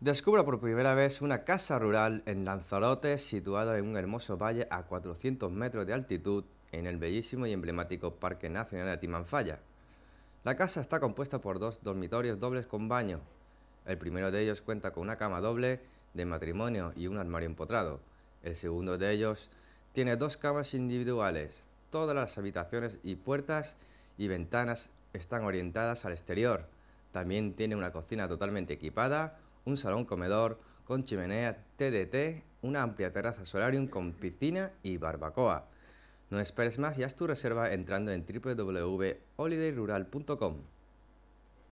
Descubra por primera vez una casa rural en Lanzarote, situada en un hermoso valle a 400 metros de altitud, en el bellísimo y emblemático Parque Nacional de Timanfaya. La casa está compuesta por dos dormitorios dobles con baño. El primero de ellos cuenta con una cama doble de matrimonio y un armario empotrado. El segundo de ellos tiene dos camas individuales. Todas las habitaciones y puertas y ventanas están orientadas al exterior. También tiene una cocina totalmente equipada, un salón comedor con chimenea TDT, una amplia terraza solarium con piscina y barbacoa. No esperes más y haz tu reserva entrando en www.holidayrural.com.